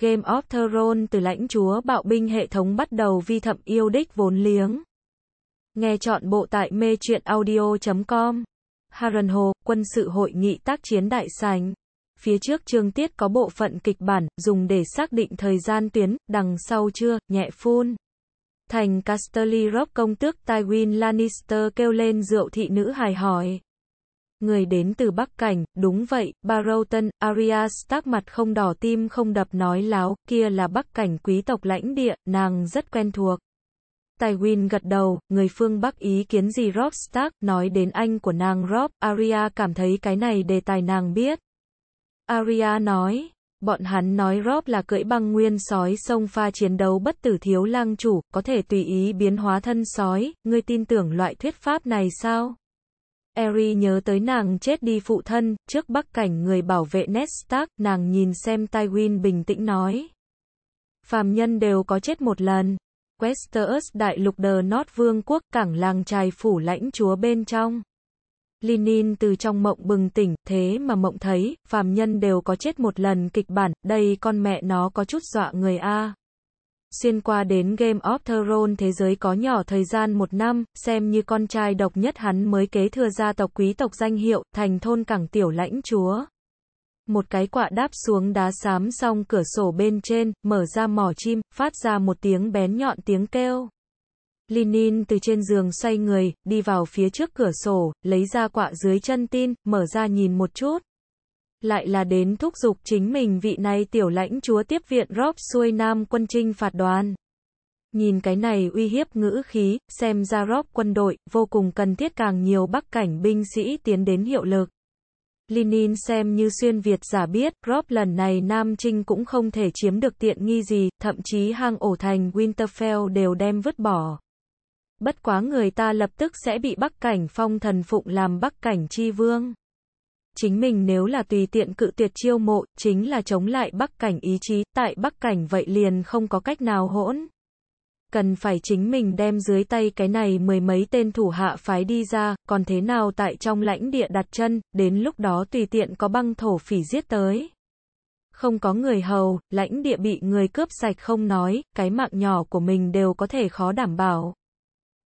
Game of Thrones từ lãnh chúa bạo binh hệ thống bắt đầu vi thậm yêu đích vốn liếng. Nghe chọn bộ tại mê truyện audio.com. Haran Hồ, quân sự hội nghị tác chiến đại sành. Phía trước chương tiết có bộ phận kịch bản, dùng để xác định thời gian tuyến, đằng sau chưa, nhẹ phun. Thành Casterly Rock công tước Tywin Lannister kêu lên rượu thị nữ hài hỏi. Người đến từ Bắc Cảnh, đúng vậy, Barrowton, Arias tác mặt không đỏ tim không đập nói láo, kia là Bắc Cảnh quý tộc lãnh địa, nàng rất quen thuộc. Tywin gật đầu, người phương Bắc ý kiến gì Rob Stark, nói đến anh của nàng Rob, Aria cảm thấy cái này đề tài nàng biết. Aria nói, bọn hắn nói Rob là cưỡi băng nguyên sói sông pha chiến đấu bất tử thiếu lang chủ, có thể tùy ý biến hóa thân sói, ngươi tin tưởng loại thuyết pháp này sao? Eri nhớ tới nàng chết đi phụ thân, trước bắc cảnh người bảo vệ Ned Stark, nàng nhìn xem Tywin bình tĩnh nói. Phàm nhân đều có chết một lần. Westeros đại lục đờ nót vương quốc cảng làng trài phủ lãnh chúa bên trong. Linin từ trong mộng bừng tỉnh, thế mà mộng thấy, phàm nhân đều có chết một lần kịch bản, đây con mẹ nó có chút dọa người A. Xuyên qua đến Game of Thrones thế giới có nhỏ thời gian một năm, xem như con trai độc nhất hắn mới kế thừa gia tộc quý tộc danh hiệu, thành thôn cảng tiểu lãnh chúa. Một cái quạ đáp xuống đá xám xong cửa sổ bên trên, mở ra mỏ chim, phát ra một tiếng bén nhọn tiếng kêu. Linin từ trên giường xoay người, đi vào phía trước cửa sổ, lấy ra quạ dưới chân tin, mở ra nhìn một chút lại là đến thúc giục chính mình vị này tiểu lãnh chúa tiếp viện Rob xuôi nam quân trinh phạt đoàn. Nhìn cái này uy hiếp ngữ khí, xem ra Rob quân đội, vô cùng cần thiết càng nhiều bắc cảnh binh sĩ tiến đến hiệu lực. Lenin xem như xuyên Việt giả biết, Rob lần này Nam Trinh cũng không thể chiếm được tiện nghi gì, thậm chí hang ổ thành Winterfell đều đem vứt bỏ. Bất quá người ta lập tức sẽ bị bắc cảnh phong thần phụng làm bắc cảnh chi vương chính mình nếu là tùy tiện cự tuyệt chiêu mộ, chính là chống lại Bắc Cảnh ý chí, tại Bắc Cảnh vậy liền không có cách nào hỗn. Cần phải chính mình đem dưới tay cái này mười mấy tên thủ hạ phái đi ra, còn thế nào tại trong lãnh địa đặt chân, đến lúc đó tùy tiện có băng thổ phỉ giết tới. Không có người hầu, lãnh địa bị người cướp sạch không nói, cái mạng nhỏ của mình đều có thể khó đảm bảo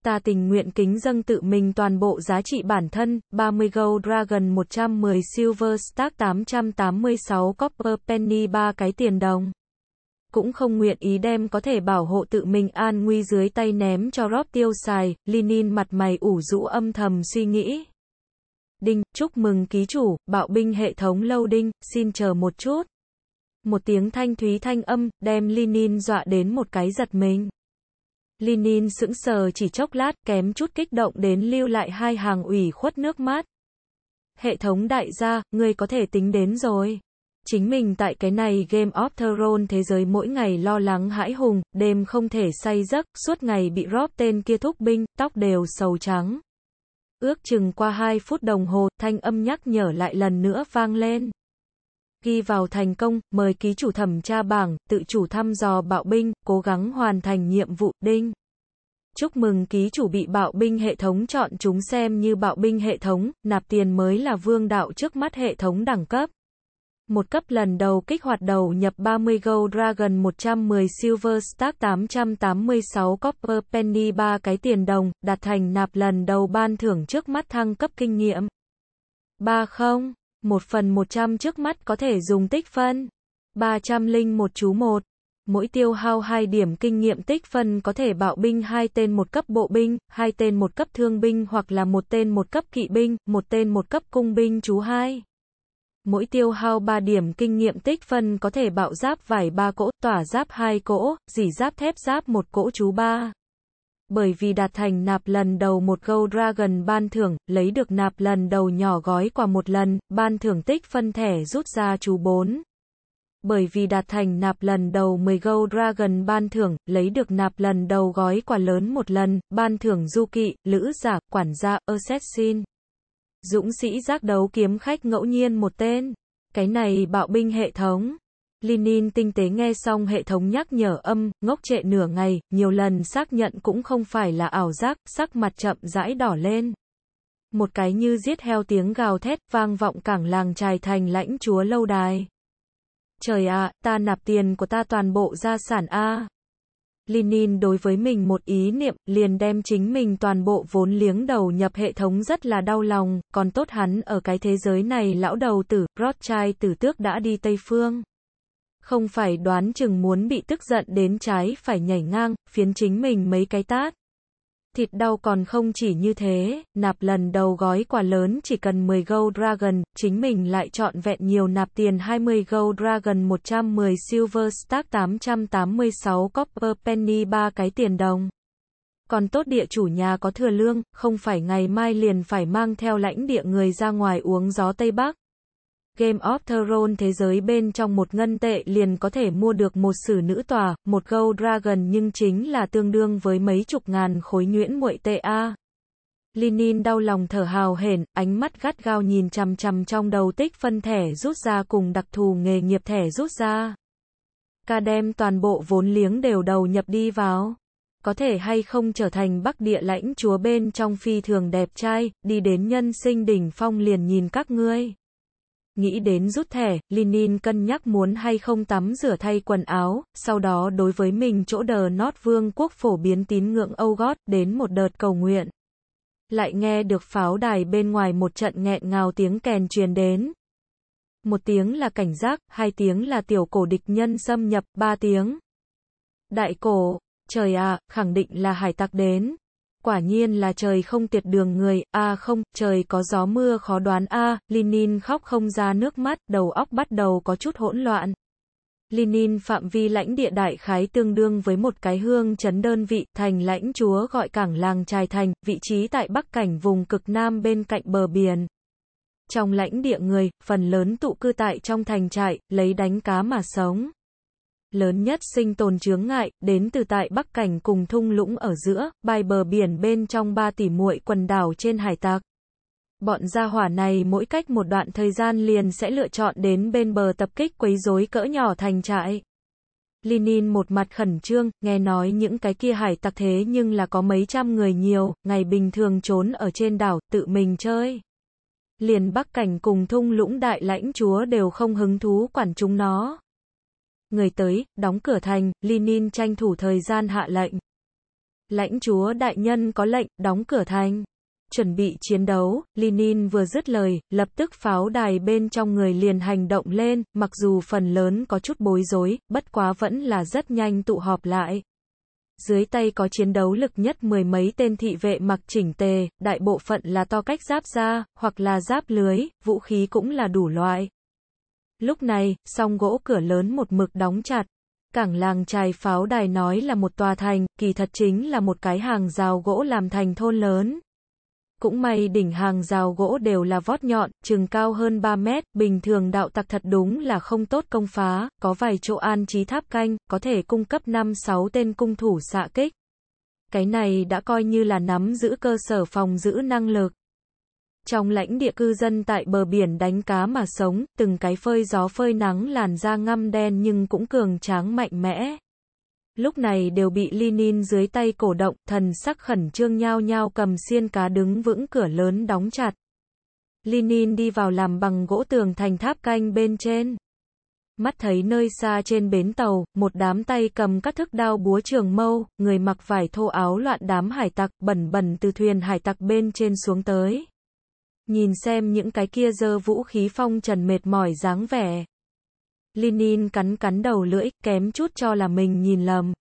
ta tình nguyện kính dâng tự mình toàn bộ giá trị bản thân, 30 Gold Dragon 110 Silver Stack 886 Copper Penny ba cái tiền đồng. Cũng không nguyện ý đem có thể bảo hộ tự mình an nguy dưới tay ném cho Rob tiêu xài, Linin mặt mày ủ rũ âm thầm suy nghĩ. Đinh, chúc mừng ký chủ, bạo binh hệ thống lâu đinh, xin chờ một chút. Một tiếng thanh thúy thanh âm, đem Linin dọa đến một cái giật mình. Linin sững sờ chỉ chốc lát, kém chút kích động đến lưu lại hai hàng ủy khuất nước mắt. Hệ thống đại gia, ngươi có thể tính đến rồi. Chính mình tại cái này Game of Thrones thế giới mỗi ngày lo lắng hãi hùng, đêm không thể say giấc, suốt ngày bị rót tên kia thúc binh, tóc đều sầu trắng. Ước chừng qua 2 phút đồng hồ, thanh âm nhắc nhở lại lần nữa vang lên. Ghi vào thành công, mời ký chủ thẩm tra bảng, tự chủ thăm dò bạo binh, cố gắng hoàn thành nhiệm vụ, đinh. Chúc mừng ký chủ bị bạo binh hệ thống chọn chúng xem như bạo binh hệ thống, nạp tiền mới là vương đạo trước mắt hệ thống đẳng cấp. Một cấp lần đầu kích hoạt đầu nhập 30 Gold Dragon 110 Silver Stack 886 Copper Penny 3 cái tiền đồng, đạt thành nạp lần đầu ban thưởng trước mắt thăng cấp kinh nghiệm. 30 1 phần 100 trước mắt có thể dùng tích phân. linh một chú một Mỗi tiêu hao 2 điểm kinh nghiệm tích phân có thể bạo binh 2 tên một cấp bộ binh, 2 tên một cấp thương binh hoặc là một tên một cấp kỵ binh, một tên một cấp cung binh chú 2. Mỗi tiêu hao 3 điểm kinh nghiệm tích phân có thể bạo giáp vải 3 cỗ, tỏa giáp 2 cỗ, dỉ giáp thép giáp 1 cỗ chú 3 bởi vì đạt thành nạp lần đầu một Gold Dragon ban thưởng, lấy được nạp lần đầu nhỏ gói quà một lần, ban thưởng tích phân thẻ rút ra chú 4. Bởi vì đạt thành nạp lần đầu 10 Gold Dragon ban thưởng, lấy được nạp lần đầu gói quà lớn một lần, ban thưởng du kỵ, lữ giả, quản gia, assassin. Dũng sĩ giác đấu kiếm khách ngẫu nhiên một tên. Cái này bạo binh hệ thống. Linin tinh tế nghe xong hệ thống nhắc nhở âm, ngốc trệ nửa ngày, nhiều lần xác nhận cũng không phải là ảo giác, sắc mặt chậm rãi đỏ lên. Một cái như giết heo tiếng gào thét, vang vọng cảng làng trài thành lãnh chúa lâu đài. Trời ạ, ta nạp tiền của ta toàn bộ gia sản a. Linin đối với mình một ý niệm, liền đem chính mình toàn bộ vốn liếng đầu nhập hệ thống rất là đau lòng, còn tốt hắn ở cái thế giới này lão đầu tử, Rothschild tử tước đã đi Tây Phương không phải đoán chừng muốn bị tức giận đến trái phải nhảy ngang, phiến chính mình mấy cái tát. Thịt đau còn không chỉ như thế, nạp lần đầu gói quà lớn chỉ cần 10 gold dragon, chính mình lại chọn vẹn nhiều nạp tiền 20 gold dragon 110 silver stack 886 copper penny ba cái tiền đồng. Còn tốt địa chủ nhà có thừa lương, không phải ngày mai liền phải mang theo lãnh địa người ra ngoài uống gió Tây Bắc, Game of Thrones thế giới bên trong một ngân tệ liền có thể mua được một sử nữ tòa, một gold dragon nhưng chính là tương đương với mấy chục ngàn khối nhuyễn muội tệ a. À. Linin đau lòng thở hào hển, ánh mắt gắt gao nhìn chằm chằm trong đầu tích phân thẻ rút ra cùng đặc thù nghề nghiệp thẻ rút ra. Ca đem toàn bộ vốn liếng đều đầu nhập đi vào. Có thể hay không trở thành bắc địa lãnh chúa bên trong phi thường đẹp trai, đi đến nhân sinh đỉnh phong liền nhìn các ngươi. Nghĩ đến rút thẻ, Lenin cân nhắc muốn hay không tắm rửa thay quần áo, sau đó đối với mình chỗ đờ nót vương quốc phổ biến tín ngưỡng Âu Gót, đến một đợt cầu nguyện. Lại nghe được pháo đài bên ngoài một trận nghẹn ngào tiếng kèn truyền đến. Một tiếng là cảnh giác, hai tiếng là tiểu cổ địch nhân xâm nhập, ba tiếng. Đại cổ, trời ạ, à, khẳng định là hải tặc đến. Quả nhiên là trời không tiệt đường người, a à không, trời có gió mưa khó đoán a, à, Lenin khóc không ra nước mắt, đầu óc bắt đầu có chút hỗn loạn. Lenin phạm vi lãnh địa đại khái tương đương với một cái hương chấn đơn vị, thành lãnh chúa gọi cảng làng Trài Thành, vị trí tại bắc cảnh vùng cực nam bên cạnh bờ biển. Trong lãnh địa người, phần lớn tụ cư tại trong thành trại, lấy đánh cá mà sống lớn nhất sinh tồn chướng ngại, đến từ tại Bắc Cảnh cùng thung lũng ở giữa, bài bờ biển bên trong ba tỷ muội quần đảo trên hải tạc. Bọn gia hỏa này mỗi cách một đoạn thời gian liền sẽ lựa chọn đến bên bờ tập kích quấy rối cỡ nhỏ thành trại. Linin một mặt khẩn trương, nghe nói những cái kia hải tặc thế nhưng là có mấy trăm người nhiều, ngày bình thường trốn ở trên đảo, tự mình chơi. Liền bắc cảnh cùng thung lũng đại lãnh chúa đều không hứng thú quản chúng nó. Người tới, đóng cửa thành, Lenin tranh thủ thời gian hạ lệnh. Lãnh chúa đại nhân có lệnh, đóng cửa thành. Chuẩn bị chiến đấu, Lenin vừa dứt lời, lập tức pháo đài bên trong người liền hành động lên, mặc dù phần lớn có chút bối rối, bất quá vẫn là rất nhanh tụ họp lại. Dưới tay có chiến đấu lực nhất mười mấy tên thị vệ mặc chỉnh tề, đại bộ phận là to cách giáp da, hoặc là giáp lưới, vũ khí cũng là đủ loại, Lúc này, song gỗ cửa lớn một mực đóng chặt. Cảng làng trài pháo đài nói là một tòa thành, kỳ thật chính là một cái hàng rào gỗ làm thành thôn lớn. Cũng may đỉnh hàng rào gỗ đều là vót nhọn, chừng cao hơn 3 mét, bình thường đạo tặc thật đúng là không tốt công phá, có vài chỗ an trí tháp canh, có thể cung cấp 5-6 tên cung thủ xạ kích. Cái này đã coi như là nắm giữ cơ sở phòng giữ năng lực. Trong lãnh địa cư dân tại bờ biển đánh cá mà sống, từng cái phơi gió phơi nắng làn da ngăm đen nhưng cũng cường tráng mạnh mẽ. Lúc này đều bị Lenin dưới tay cổ động, thần sắc khẩn trương nhao nhao cầm xiên cá đứng vững cửa lớn đóng chặt. Lenin đi vào làm bằng gỗ tường thành tháp canh bên trên. Mắt thấy nơi xa trên bến tàu, một đám tay cầm các thức đao búa trường mâu, người mặc vải thô áo loạn đám hải tặc bẩn bẩn từ thuyền hải tặc bên trên xuống tới. Nhìn xem những cái kia dơ vũ khí phong trần mệt mỏi dáng vẻ. Linin cắn cắn đầu lưỡi, kém chút cho là mình nhìn lầm.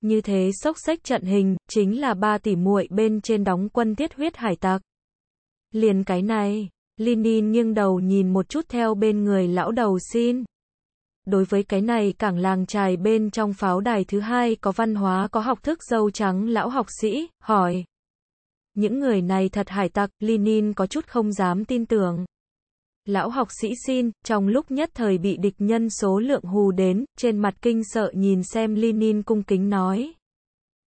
Như thế sốc sách trận hình, chính là ba tỷ muội bên trên đóng quân tiết huyết hải tặc. Liền cái này, Linin nghiêng đầu nhìn một chút theo bên người lão đầu xin. Đối với cái này cảng làng trài bên trong pháo đài thứ hai có văn hóa có học thức dâu trắng lão học sĩ, hỏi. Những người này thật hải tặc, Lenin có chút không dám tin tưởng. Lão học sĩ xin, trong lúc nhất thời bị địch nhân số lượng hù đến, trên mặt kinh sợ nhìn xem Lenin cung kính nói.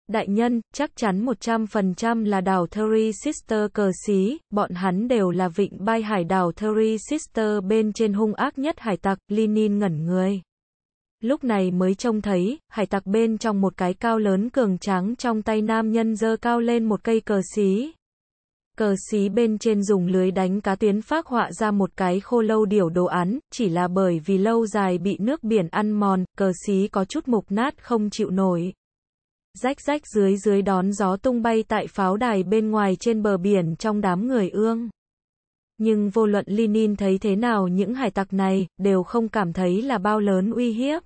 Đại nhân, chắc chắn 100% là đảo Thurry Sister cờ xí, bọn hắn đều là vịnh bay hải đảo Thurry Sister bên trên hung ác nhất hải tặc, Lenin ngẩn người lúc này mới trông thấy, hải tặc bên trong một cái cao lớn cường tráng trong tay nam nhân dơ cao lên một cây cờ xí. Cờ xí bên trên dùng lưới đánh cá tuyến phác họa ra một cái khô lâu điểu đồ án, chỉ là bởi vì lâu dài bị nước biển ăn mòn, cờ xí có chút mục nát không chịu nổi. Rách rách dưới dưới đón gió tung bay tại pháo đài bên ngoài trên bờ biển trong đám người ương. Nhưng vô luận Lenin thấy thế nào những hải tặc này, đều không cảm thấy là bao lớn uy hiếp.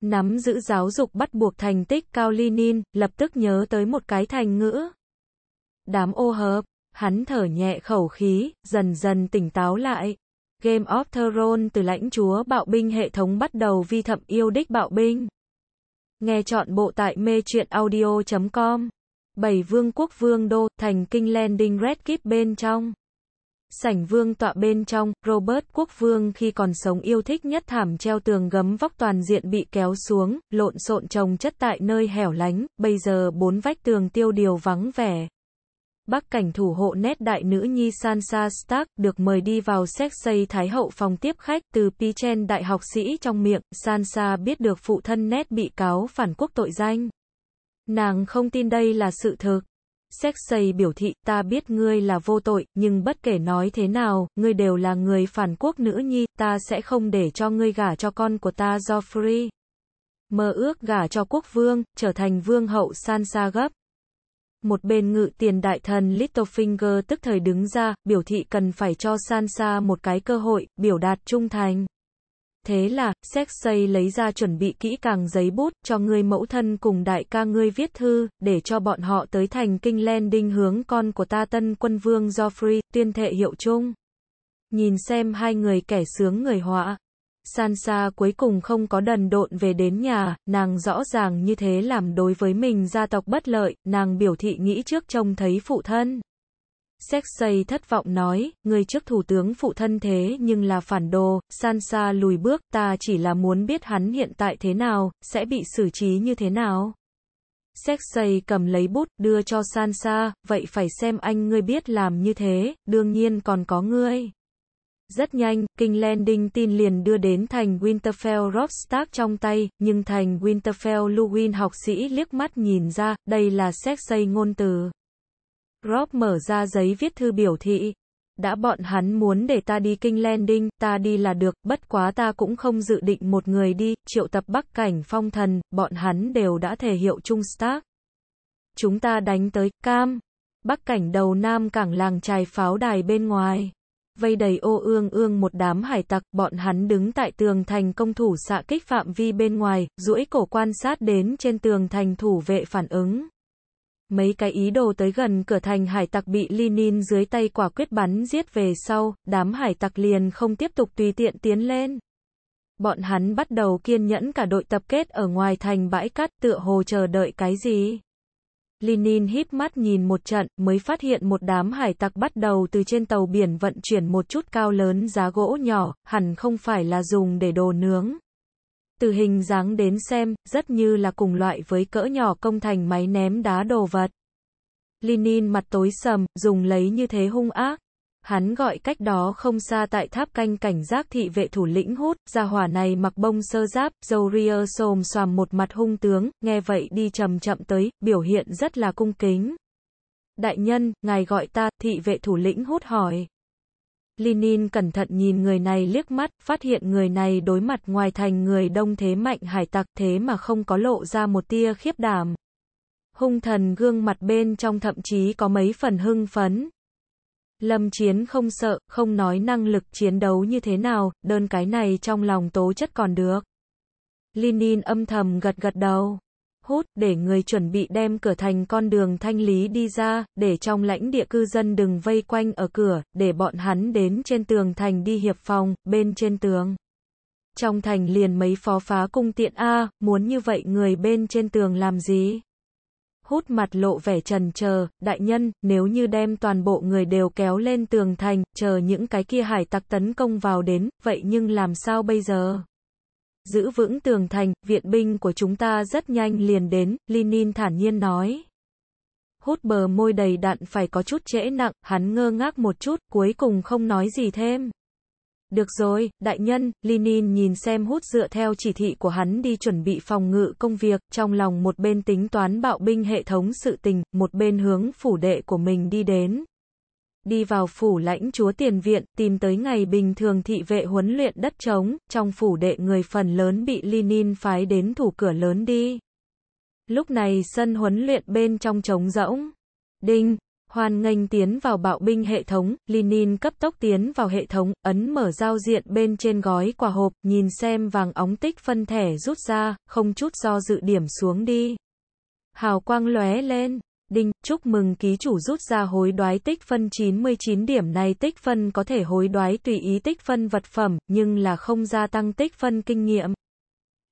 Nắm giữ giáo dục bắt buộc thành tích cao Lenin, lập tức nhớ tới một cái thành ngữ. Đám ô hợp, hắn thở nhẹ khẩu khí, dần dần tỉnh táo lại. Game of Thrones từ lãnh chúa bạo binh hệ thống bắt đầu vi thậm yêu đích bạo binh. Nghe chọn bộ tại mê truyện audio.com. Bảy vương quốc vương đô, thành kinh landing red kip bên trong. Sảnh vương tọa bên trong, Robert quốc vương khi còn sống yêu thích nhất thảm treo tường gấm vóc toàn diện bị kéo xuống, lộn xộn trồng chất tại nơi hẻo lánh, bây giờ bốn vách tường tiêu điều vắng vẻ. Bắc cảnh thủ hộ nét đại nữ nhi Sansa Stark được mời đi vào Sexay Thái hậu phòng tiếp khách từ Pichen đại học sĩ trong miệng, Sansa biết được phụ thân nét bị cáo phản quốc tội danh. Nàng không tin đây là sự thực. Sexay biểu thị, ta biết ngươi là vô tội, nhưng bất kể nói thế nào, ngươi đều là người phản quốc nữ nhi, ta sẽ không để cho ngươi gả cho con của ta Joffrey. Mơ ước gả cho quốc vương, trở thành vương hậu Sansa gấp. Một bên ngự tiền đại thần Littlefinger tức thời đứng ra, biểu thị cần phải cho Sansa một cái cơ hội, biểu đạt trung thành. Thế là, sách xây lấy ra chuẩn bị kỹ càng giấy bút, cho ngươi mẫu thân cùng đại ca ngươi viết thư, để cho bọn họ tới thành kinh len đinh hướng con của ta tân quân vương Joffrey, tuyên thệ hiệu chung. Nhìn xem hai người kẻ sướng người họa. Sansa cuối cùng không có đần độn về đến nhà, nàng rõ ràng như thế làm đối với mình gia tộc bất lợi, nàng biểu thị nghĩ trước trông thấy phụ thân. Sexay thất vọng nói, người trước thủ tướng phụ thân thế nhưng là phản đồ, Sansa lùi bước, ta chỉ là muốn biết hắn hiện tại thế nào, sẽ bị xử trí như thế nào. Sexay cầm lấy bút, đưa cho Sansa, vậy phải xem anh ngươi biết làm như thế, đương nhiên còn có ngươi. Rất nhanh, King landing tin liền đưa đến thành Winterfell Robb Stark trong tay, nhưng thành Winterfell Luwin học sĩ liếc mắt nhìn ra, đây là Sexay ngôn từ. Rob mở ra giấy viết thư biểu thị. Đã bọn hắn muốn để ta đi kinh landing, ta đi là được, bất quá ta cũng không dự định một người đi, triệu tập bắc cảnh phong thần, bọn hắn đều đã thể hiệu chung Stark. Chúng ta đánh tới, cam, bắc cảnh đầu nam cảng làng trài pháo đài bên ngoài. Vây đầy ô ương ương một đám hải tặc, bọn hắn đứng tại tường thành công thủ xạ kích phạm vi bên ngoài, duỗi cổ quan sát đến trên tường thành thủ vệ phản ứng. Mấy cái ý đồ tới gần cửa thành hải tặc bị Lenin dưới tay quả quyết bắn giết về sau, đám hải tặc liền không tiếp tục tùy tiện tiến lên. Bọn hắn bắt đầu kiên nhẫn cả đội tập kết ở ngoài thành bãi cát tựa hồ chờ đợi cái gì. Lenin híp mắt nhìn một trận, mới phát hiện một đám hải tặc bắt đầu từ trên tàu biển vận chuyển một chút cao lớn giá gỗ nhỏ, hẳn không phải là dùng để đồ nướng. Từ hình dáng đến xem, rất như là cùng loại với cỡ nhỏ công thành máy ném đá đồ vật. Lenin mặt tối sầm, dùng lấy như thế hung ác. Hắn gọi cách đó không xa tại tháp canh cảnh giác thị vệ thủ lĩnh hút, ra hỏa này mặc bông sơ giáp, dầu ria xồm xoàm một mặt hung tướng, nghe vậy đi chậm chậm tới, biểu hiện rất là cung kính. Đại nhân, ngài gọi ta, thị vệ thủ lĩnh hút hỏi. Linin cẩn thận nhìn người này liếc mắt, phát hiện người này đối mặt ngoài thành người đông thế mạnh hải tặc thế mà không có lộ ra một tia khiếp đảm. Hung thần gương mặt bên trong thậm chí có mấy phần hưng phấn. Lâm Chiến không sợ, không nói năng lực chiến đấu như thế nào, đơn cái này trong lòng tố chất còn được. Linin âm thầm gật gật đầu hút, để người chuẩn bị đem cửa thành con đường thanh lý đi ra, để trong lãnh địa cư dân đừng vây quanh ở cửa, để bọn hắn đến trên tường thành đi hiệp phòng, bên trên tường. Trong thành liền mấy phó phá cung tiện A, muốn như vậy người bên trên tường làm gì? Hút mặt lộ vẻ trần chờ đại nhân, nếu như đem toàn bộ người đều kéo lên tường thành, chờ những cái kia hải tặc tấn công vào đến, vậy nhưng làm sao bây giờ? giữ vững tường thành, viện binh của chúng ta rất nhanh liền đến, Lenin thản nhiên nói. Hút bờ môi đầy đạn phải có chút trễ nặng, hắn ngơ ngác một chút, cuối cùng không nói gì thêm. Được rồi, đại nhân, Lenin nhìn xem hút dựa theo chỉ thị của hắn đi chuẩn bị phòng ngự công việc, trong lòng một bên tính toán bạo binh hệ thống sự tình, một bên hướng phủ đệ của mình đi đến đi vào phủ lãnh chúa tiền viện, tìm tới ngày bình thường thị vệ huấn luyện đất trống, trong phủ đệ người phần lớn bị Lenin phái đến thủ cửa lớn đi. Lúc này sân huấn luyện bên trong trống rỗng. Đinh, hoan nghênh tiến vào bạo binh hệ thống, Lenin cấp tốc tiến vào hệ thống, ấn mở giao diện bên trên gói quà hộp, nhìn xem vàng óng tích phân thẻ rút ra, không chút do dự điểm xuống đi. Hào quang lóe lên. Đinh, chúc mừng ký chủ rút ra hối đoái tích phân 99 điểm này tích phân có thể hối đoái tùy ý tích phân vật phẩm, nhưng là không gia tăng tích phân kinh nghiệm.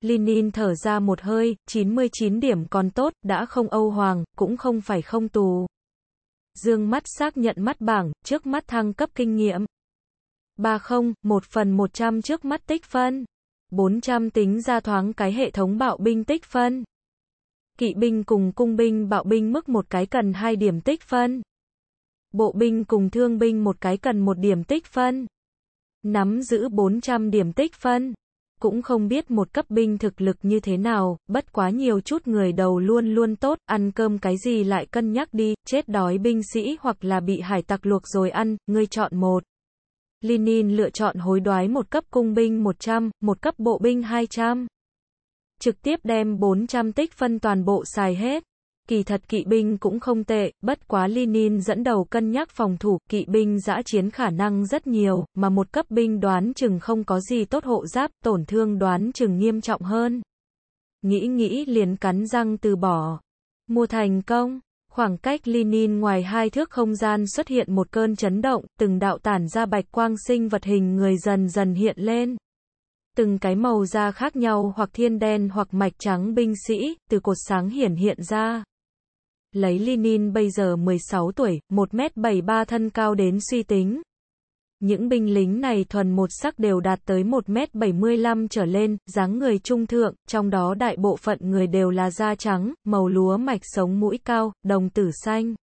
Linin thở ra một hơi, 99 điểm còn tốt, đã không Âu Hoàng, cũng không phải không tù. Dương mắt xác nhận mắt bảng, trước mắt thăng cấp kinh nghiệm. 30, 1 phần 100 trước mắt tích phân. 400 tính ra thoáng cái hệ thống bạo binh tích phân. Kỵ binh cùng cung binh bạo binh mức một cái cần hai điểm tích phân. Bộ binh cùng thương binh một cái cần một điểm tích phân. Nắm giữ 400 điểm tích phân. Cũng không biết một cấp binh thực lực như thế nào, bất quá nhiều chút người đầu luôn luôn tốt, ăn cơm cái gì lại cân nhắc đi, chết đói binh sĩ hoặc là bị hải tặc luộc rồi ăn, ngươi chọn một. Lenin lựa chọn hối đoái một cấp cung binh 100, một cấp bộ binh 200 trực tiếp đem 400 tích phân toàn bộ xài hết. Kỳ thật kỵ binh cũng không tệ, bất quá Lenin dẫn đầu cân nhắc phòng thủ, kỵ binh giã chiến khả năng rất nhiều, mà một cấp binh đoán chừng không có gì tốt hộ giáp, tổn thương đoán chừng nghiêm trọng hơn. Nghĩ nghĩ liền cắn răng từ bỏ. Mua thành công, khoảng cách Lenin ngoài hai thước không gian xuất hiện một cơn chấn động, từng đạo tản ra bạch quang sinh vật hình người dần dần hiện lên từng cái màu da khác nhau hoặc thiên đen hoặc mạch trắng binh sĩ, từ cột sáng hiển hiện ra. Lấy Lenin bây giờ 16 tuổi, 1m73 thân cao đến suy tính. Những binh lính này thuần một sắc đều đạt tới 1m75 trở lên, dáng người trung thượng, trong đó đại bộ phận người đều là da trắng, màu lúa mạch sống mũi cao, đồng tử xanh.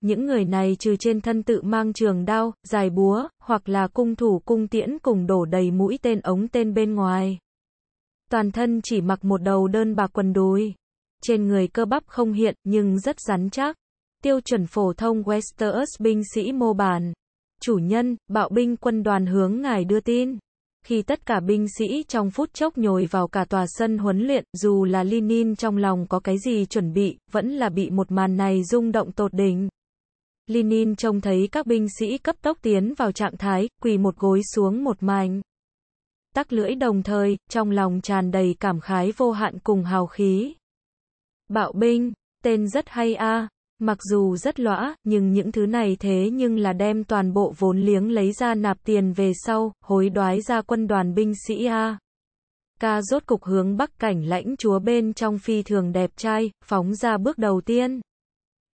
Những người này trừ trên thân tự mang trường đao, dài búa, hoặc là cung thủ cung tiễn cùng đổ đầy mũi tên ống tên bên ngoài. Toàn thân chỉ mặc một đầu đơn bạc quần đùi. Trên người cơ bắp không hiện nhưng rất rắn chắc. Tiêu chuẩn phổ thông Westeros binh sĩ mô bản. Chủ nhân, bạo binh quân đoàn hướng ngài đưa tin khi tất cả binh sĩ trong phút chốc nhồi vào cả tòa sân huấn luyện, dù là Lenin trong lòng có cái gì chuẩn bị, vẫn là bị một màn này rung động tột đỉnh. Linin trông thấy các binh sĩ cấp tốc tiến vào trạng thái, quỳ một gối xuống một mảnh. Tắc lưỡi đồng thời, trong lòng tràn đầy cảm khái vô hạn cùng hào khí. Bạo binh, tên rất hay a à. Mặc dù rất lõa, nhưng những thứ này thế nhưng là đem toàn bộ vốn liếng lấy ra nạp tiền về sau, hối đoái ra quân đoàn binh sĩ A. Ca rốt cục hướng bắc cảnh lãnh chúa bên trong phi thường đẹp trai, phóng ra bước đầu tiên.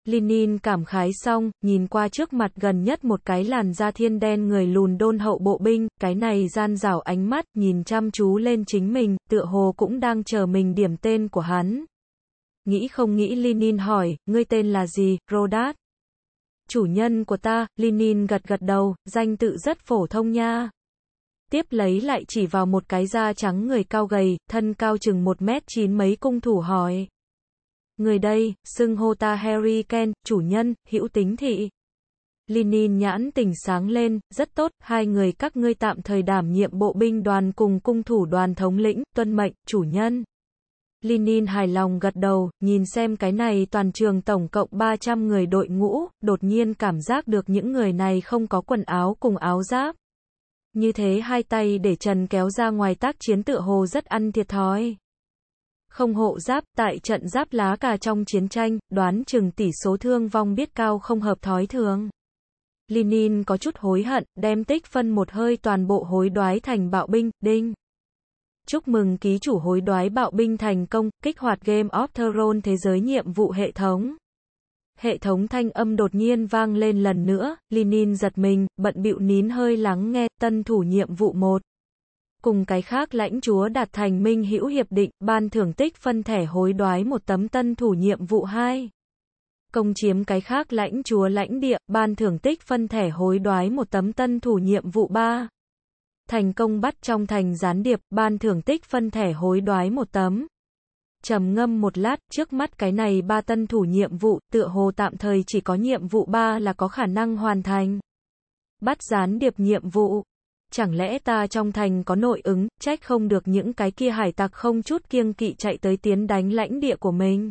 Linin cảm khái xong, nhìn qua trước mặt gần nhất một cái làn da thiên đen người lùn đôn hậu bộ binh, cái này gian rảo ánh mắt, nhìn chăm chú lên chính mình, tựa hồ cũng đang chờ mình điểm tên của hắn. Nghĩ không nghĩ Linin hỏi, ngươi tên là gì, Rodat? Chủ nhân của ta, Linin gật gật đầu, danh tự rất phổ thông nha. Tiếp lấy lại chỉ vào một cái da trắng người cao gầy, thân cao chừng 1 mét 9 mấy cung thủ hỏi. Người đây, xưng hô ta Harry Ken, chủ nhân, hữu tính thị. Lenin nhãn tỉnh sáng lên, rất tốt, hai người các ngươi tạm thời đảm nhiệm bộ binh đoàn cùng cung thủ đoàn thống lĩnh, tuân mệnh, chủ nhân. Lenin hài lòng gật đầu, nhìn xem cái này toàn trường tổng cộng 300 người đội ngũ, đột nhiên cảm giác được những người này không có quần áo cùng áo giáp. Như thế hai tay để trần kéo ra ngoài tác chiến tựa hồ rất ăn thiệt thòi không hộ giáp, tại trận giáp lá cà trong chiến tranh, đoán chừng tỷ số thương vong biết cao không hợp thói thường. Lenin có chút hối hận, đem tích phân một hơi toàn bộ hối đoái thành bạo binh, đinh. Chúc mừng ký chủ hối đoái bạo binh thành công, kích hoạt Game of Thrones thế giới nhiệm vụ hệ thống. Hệ thống thanh âm đột nhiên vang lên lần nữa, Lenin giật mình, bận bịu nín hơi lắng nghe, tân thủ nhiệm vụ một cùng cái khác lãnh chúa đạt thành minh hữu hiệp định, ban thưởng tích phân thẻ hối đoái một tấm tân thủ nhiệm vụ 2. Công chiếm cái khác lãnh chúa lãnh địa, ban thưởng tích phân thẻ hối đoái một tấm tân thủ nhiệm vụ 3. Thành công bắt trong thành gián điệp, ban thưởng tích phân thẻ hối đoái một tấm. Trầm ngâm một lát, trước mắt cái này ba tân thủ nhiệm vụ, tựa hồ tạm thời chỉ có nhiệm vụ 3 là có khả năng hoàn thành. Bắt gián điệp nhiệm vụ chẳng lẽ ta trong thành có nội ứng, trách không được những cái kia hải tặc không chút kiêng kỵ chạy tới tiến đánh lãnh địa của mình.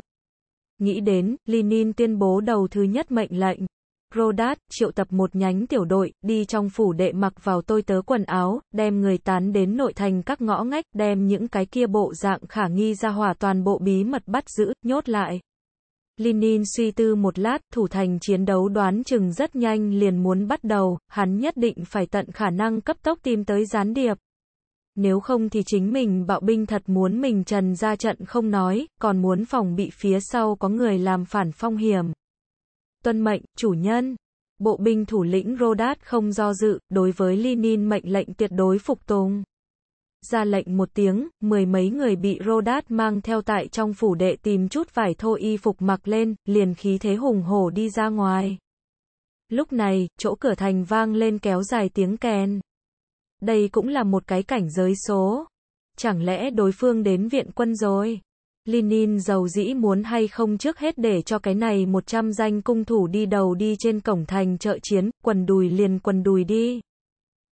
Nghĩ đến, Lenin tuyên bố đầu thứ nhất mệnh lệnh. Rodat triệu tập một nhánh tiểu đội, đi trong phủ đệ mặc vào tôi tớ quần áo, đem người tán đến nội thành các ngõ ngách, đem những cái kia bộ dạng khả nghi ra hỏa toàn bộ bí mật bắt giữ, nhốt lại. Lenin suy tư một lát, thủ thành chiến đấu đoán chừng rất nhanh liền muốn bắt đầu, hắn nhất định phải tận khả năng cấp tốc tìm tới gián điệp. Nếu không thì chính mình bạo binh thật muốn mình trần ra trận không nói, còn muốn phòng bị phía sau có người làm phản phong hiểm. Tuân mệnh, chủ nhân. Bộ binh thủ lĩnh Rodat không do dự, đối với Lenin mệnh lệnh tuyệt đối phục tùng ra lệnh một tiếng, mười mấy người bị Rodat mang theo tại trong phủ đệ tìm chút vải thô y phục mặc lên, liền khí thế hùng hổ đi ra ngoài. Lúc này, chỗ cửa thành vang lên kéo dài tiếng kèn. Đây cũng là một cái cảnh giới số. Chẳng lẽ đối phương đến viện quân rồi? Lenin giàu dĩ muốn hay không trước hết để cho cái này 100 danh cung thủ đi đầu đi trên cổng thành chợ chiến, quần đùi liền quần đùi đi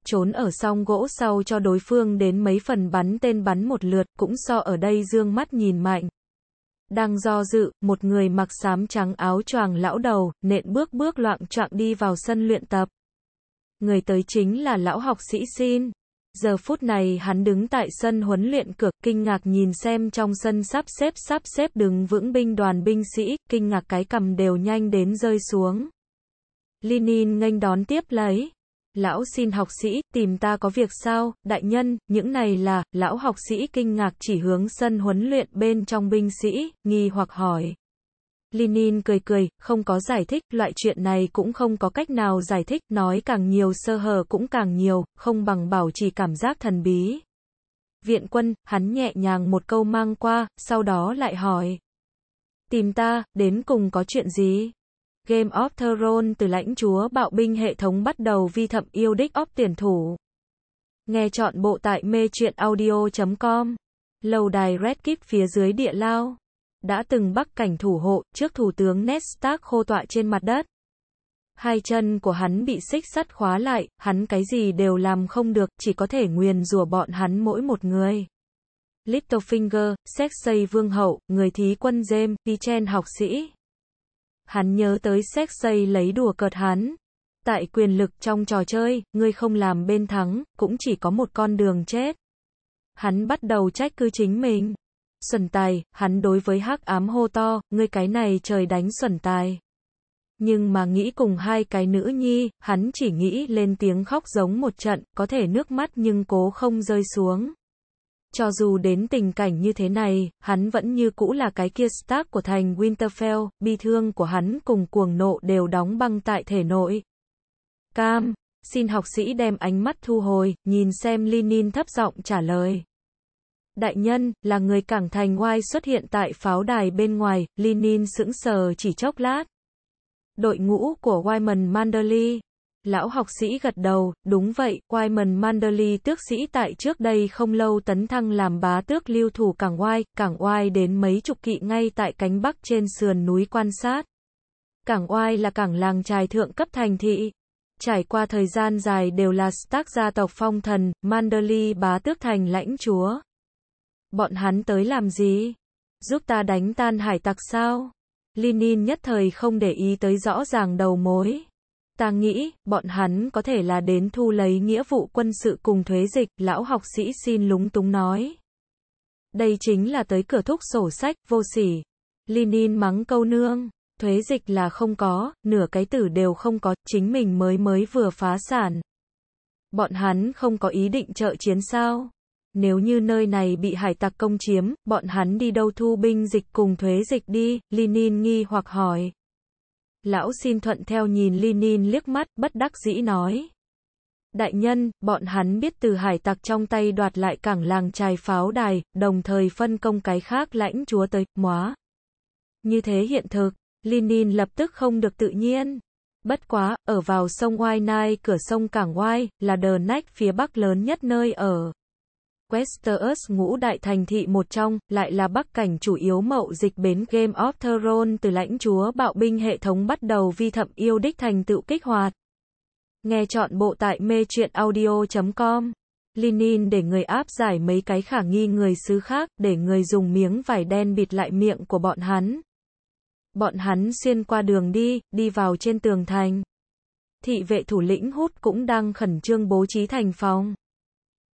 trốn ở song gỗ sau cho đối phương đến mấy phần bắn tên bắn một lượt, cũng so ở đây dương mắt nhìn mạnh. Đang do dự, một người mặc xám trắng áo choàng lão đầu, nện bước bước loạn trọng đi vào sân luyện tập. Người tới chính là lão học sĩ Xin. Giờ phút này hắn đứng tại sân huấn luyện cực, kinh ngạc nhìn xem trong sân sắp xếp sắp xếp đứng vững binh đoàn binh sĩ, kinh ngạc cái cầm đều nhanh đến rơi xuống. Linin nghênh đón tiếp lấy. Lão xin học sĩ, tìm ta có việc sao, đại nhân, những này là, lão học sĩ kinh ngạc chỉ hướng sân huấn luyện bên trong binh sĩ, nghi hoặc hỏi. Lenin cười cười, không có giải thích, loại chuyện này cũng không có cách nào giải thích, nói càng nhiều sơ hở cũng càng nhiều, không bằng bảo chỉ cảm giác thần bí. Viện quân, hắn nhẹ nhàng một câu mang qua, sau đó lại hỏi. Tìm ta, đến cùng có chuyện gì? Game of Thrones từ lãnh chúa bạo binh hệ thống bắt đầu vi thậm yêu đích óp tiền thủ. Nghe chọn bộ tại mê truyện audio.com. Lầu đài Red Keep phía dưới địa lao. Đã từng bắc cảnh thủ hộ trước thủ tướng Ned Stark khô tọa trên mặt đất. Hai chân của hắn bị xích sắt khóa lại, hắn cái gì đều làm không được, chỉ có thể nguyền rủa bọn hắn mỗi một người. Littlefinger, Sexay Vương Hậu, Người Thí Quân James, Pichen Học Sĩ hắn nhớ tới sách dây lấy đùa cợt hắn. Tại quyền lực trong trò chơi, ngươi không làm bên thắng, cũng chỉ có một con đường chết. Hắn bắt đầu trách cứ chính mình. Xuẩn tài, hắn đối với hắc ám hô to, ngươi cái này trời đánh xuẩn tài. Nhưng mà nghĩ cùng hai cái nữ nhi, hắn chỉ nghĩ lên tiếng khóc giống một trận, có thể nước mắt nhưng cố không rơi xuống. Cho dù đến tình cảnh như thế này, hắn vẫn như cũ là cái kia Stark của thành Winterfell, bi thương của hắn cùng cuồng nộ đều đóng băng tại thể nội. Cam, xin học sĩ đem ánh mắt thu hồi, nhìn xem Lenin thấp giọng trả lời. Đại nhân, là người cảng thành White xuất hiện tại pháo đài bên ngoài, Lenin sững sờ chỉ chốc lát. Đội ngũ của Wyman Manderley, Lão học sĩ gật đầu, đúng vậy, Wyman Mandali tước sĩ tại trước đây không lâu tấn thăng làm bá tước lưu thủ cảng oai, cảng oai đến mấy chục kỵ ngay tại cánh bắc trên sườn núi quan sát. Cảng oai là cảng làng trài thượng cấp thành thị. Trải qua thời gian dài đều là Stark gia tộc phong thần, Mandali bá tước thành lãnh chúa. Bọn hắn tới làm gì? Giúp ta đánh tan hải tặc sao? Linin nhất thời không để ý tới rõ ràng đầu mối. Ta nghĩ, bọn hắn có thể là đến thu lấy nghĩa vụ quân sự cùng thuế dịch, lão học sĩ xin lúng túng nói. Đây chính là tới cửa thúc sổ sách, vô sỉ. Lenin mắng câu nương, thuế dịch là không có, nửa cái tử đều không có, chính mình mới mới vừa phá sản. Bọn hắn không có ý định trợ chiến sao? Nếu như nơi này bị hải tặc công chiếm, bọn hắn đi đâu thu binh dịch cùng thuế dịch đi, Lenin nghi hoặc hỏi. Lão xin thuận theo nhìn Linin liếc mắt, bất đắc dĩ nói. Đại nhân, bọn hắn biết từ hải tặc trong tay đoạt lại cảng làng trài pháo đài, đồng thời phân công cái khác lãnh chúa tới, móa. Như thế hiện thực, Linin lập tức không được tự nhiên. Bất quá, ở vào sông Wai Nai, cửa sông cảng Wai, là đờ nách phía bắc lớn nhất nơi ở. Westeros ngũ đại thành thị một trong, lại là bắc cảnh chủ yếu mậu dịch bến Game of Thrones từ lãnh chúa bạo binh hệ thống bắt đầu vi thậm yêu đích thành tựu kích hoạt. Nghe chọn bộ tại mê truyện audio.com. Linin để người áp giải mấy cái khả nghi người xứ khác, để người dùng miếng vải đen bịt lại miệng của bọn hắn. Bọn hắn xuyên qua đường đi, đi vào trên tường thành. Thị vệ thủ lĩnh hút cũng đang khẩn trương bố trí thành phòng.